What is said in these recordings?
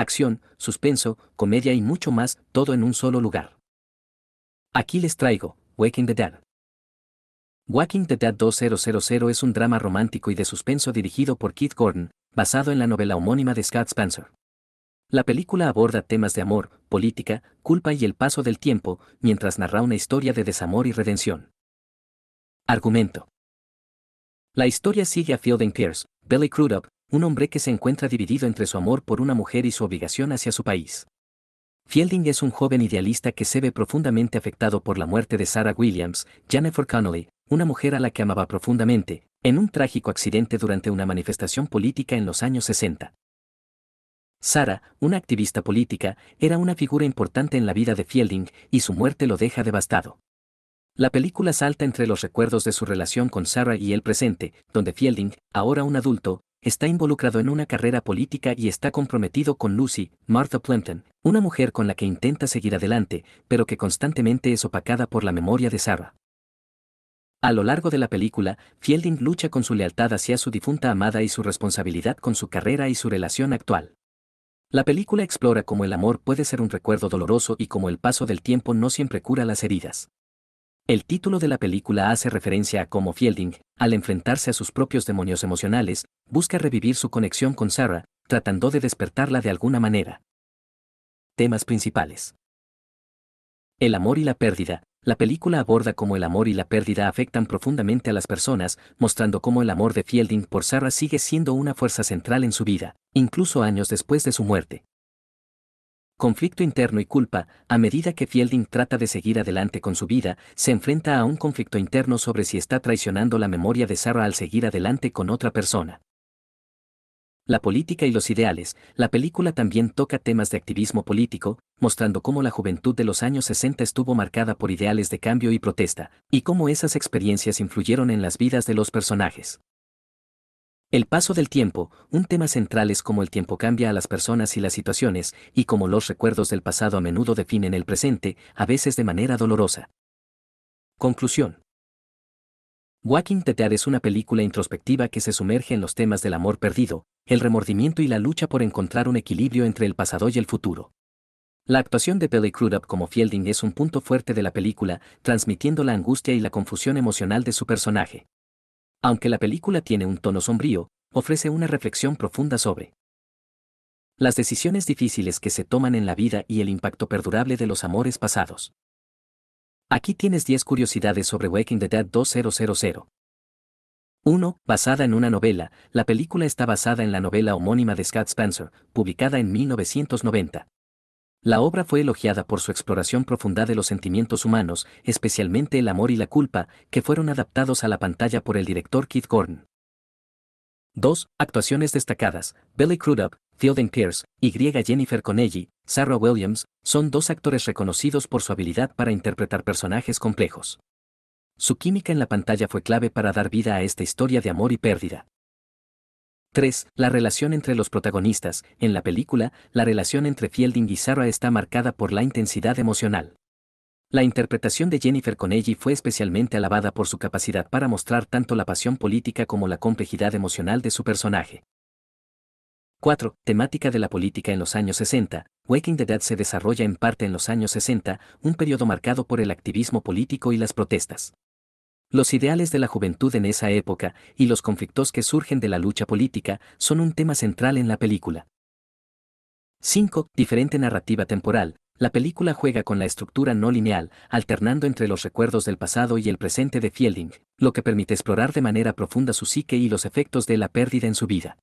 acción, suspenso, comedia y mucho más, todo en un solo lugar. Aquí les traigo, Waking the Dead. Waking the Dead 2000 es un drama romántico y de suspenso dirigido por Keith Gordon, basado en la novela homónima de Scott Spencer. La película aborda temas de amor, política, culpa y el paso del tiempo, mientras narra una historia de desamor y redención. Argumento. La historia sigue a Fielding Pierce, Billy Crudup, un hombre que se encuentra dividido entre su amor por una mujer y su obligación hacia su país. Fielding es un joven idealista que se ve profundamente afectado por la muerte de Sarah Williams, Jennifer Connolly, una mujer a la que amaba profundamente, en un trágico accidente durante una manifestación política en los años 60. Sarah, una activista política, era una figura importante en la vida de Fielding y su muerte lo deja devastado. La película salta entre los recuerdos de su relación con Sarah y el presente, donde Fielding, ahora un adulto, está involucrado en una carrera política y está comprometido con Lucy, Martha Plimpton, una mujer con la que intenta seguir adelante, pero que constantemente es opacada por la memoria de Sarah. A lo largo de la película, Fielding lucha con su lealtad hacia su difunta amada y su responsabilidad con su carrera y su relación actual. La película explora cómo el amor puede ser un recuerdo doloroso y cómo el paso del tiempo no siempre cura las heridas. El título de la película hace referencia a cómo Fielding, al enfrentarse a sus propios demonios emocionales, busca revivir su conexión con Sarah, tratando de despertarla de alguna manera. Temas principales. El amor y la pérdida. La película aborda cómo el amor y la pérdida afectan profundamente a las personas, mostrando cómo el amor de Fielding por Sarah sigue siendo una fuerza central en su vida, incluso años después de su muerte conflicto interno y culpa, a medida que Fielding trata de seguir adelante con su vida, se enfrenta a un conflicto interno sobre si está traicionando la memoria de Sarah al seguir adelante con otra persona. La política y los ideales, la película también toca temas de activismo político, mostrando cómo la juventud de los años 60 estuvo marcada por ideales de cambio y protesta, y cómo esas experiencias influyeron en las vidas de los personajes. El paso del tiempo, un tema central es cómo el tiempo cambia a las personas y las situaciones, y cómo los recuerdos del pasado a menudo definen el presente, a veces de manera dolorosa. Conclusión. Walking Tetear es una película introspectiva que se sumerge en los temas del amor perdido, el remordimiento y la lucha por encontrar un equilibrio entre el pasado y el futuro. La actuación de Billy Crudup como Fielding es un punto fuerte de la película, transmitiendo la angustia y la confusión emocional de su personaje aunque la película tiene un tono sombrío, ofrece una reflexión profunda sobre las decisiones difíciles que se toman en la vida y el impacto perdurable de los amores pasados. Aquí tienes 10 curiosidades sobre Waking the Dead 2000. 1. Basada en una novela, la película está basada en la novela homónima de Scott Spencer, publicada en 1990. La obra fue elogiada por su exploración profunda de los sentimientos humanos, especialmente el amor y la culpa, que fueron adaptados a la pantalla por el director Keith Gordon. 2. Actuaciones destacadas. Billy Crudup, Theoden Pierce y Jennifer Connelly, Sarah Williams, son dos actores reconocidos por su habilidad para interpretar personajes complejos. Su química en la pantalla fue clave para dar vida a esta historia de amor y pérdida. 3. La relación entre los protagonistas. En la película, la relación entre Fielding y Sarah está marcada por la intensidad emocional. La interpretación de Jennifer Connelly fue especialmente alabada por su capacidad para mostrar tanto la pasión política como la complejidad emocional de su personaje. 4. Temática de la política en los años 60. Waking the Dead se desarrolla en parte en los años 60, un periodo marcado por el activismo político y las protestas. Los ideales de la juventud en esa época y los conflictos que surgen de la lucha política son un tema central en la película. 5. Diferente narrativa temporal. La película juega con la estructura no lineal, alternando entre los recuerdos del pasado y el presente de Fielding, lo que permite explorar de manera profunda su psique y los efectos de la pérdida en su vida.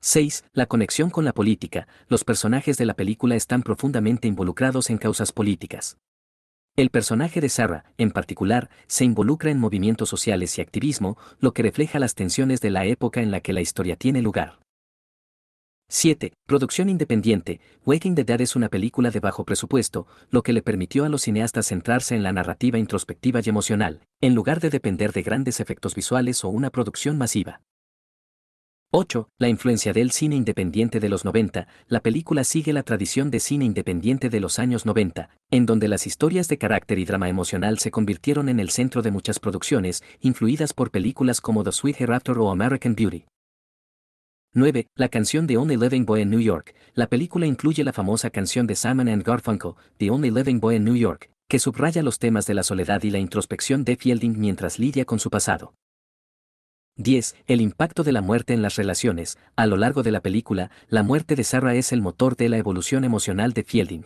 6. La conexión con la política. Los personajes de la película están profundamente involucrados en causas políticas, el personaje de Sarah, en particular, se involucra en movimientos sociales y activismo, lo que refleja las tensiones de la época en la que la historia tiene lugar. 7. Producción independiente. Waking the Dead es una película de bajo presupuesto, lo que le permitió a los cineastas centrarse en la narrativa introspectiva y emocional, en lugar de depender de grandes efectos visuales o una producción masiva. 8. La influencia del cine independiente de los 90. La película sigue la tradición de cine independiente de los años 90, en donde las historias de carácter y drama emocional se convirtieron en el centro de muchas producciones, influidas por películas como The Sweet Hereafter o American Beauty. 9. La canción The Only Living Boy in New York. La película incluye la famosa canción de Simon and Garfunkel, The Only Living Boy in New York, que subraya los temas de la soledad y la introspección de Fielding mientras lidia con su pasado. 10. El impacto de la muerte en las relaciones. A lo largo de la película, la muerte de Sarah es el motor de la evolución emocional de Fielding.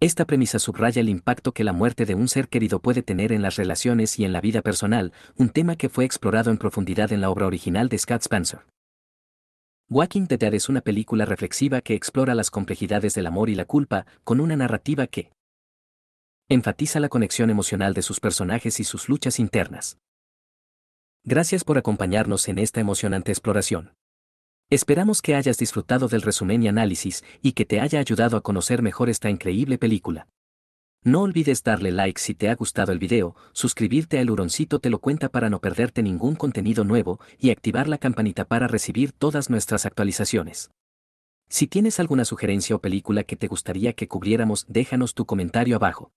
Esta premisa subraya el impacto que la muerte de un ser querido puede tener en las relaciones y en la vida personal, un tema que fue explorado en profundidad en la obra original de Scott Spencer. Walking the Dead es una película reflexiva que explora las complejidades del amor y la culpa, con una narrativa que enfatiza la conexión emocional de sus personajes y sus luchas internas. Gracias por acompañarnos en esta emocionante exploración. Esperamos que hayas disfrutado del resumen y análisis y que te haya ayudado a conocer mejor esta increíble película. No olvides darle like si te ha gustado el video, suscribirte a El Huroncito te lo cuenta para no perderte ningún contenido nuevo y activar la campanita para recibir todas nuestras actualizaciones. Si tienes alguna sugerencia o película que te gustaría que cubriéramos, déjanos tu comentario abajo.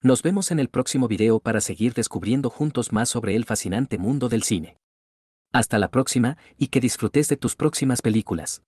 Nos vemos en el próximo video para seguir descubriendo juntos más sobre el fascinante mundo del cine. Hasta la próxima y que disfrutes de tus próximas películas.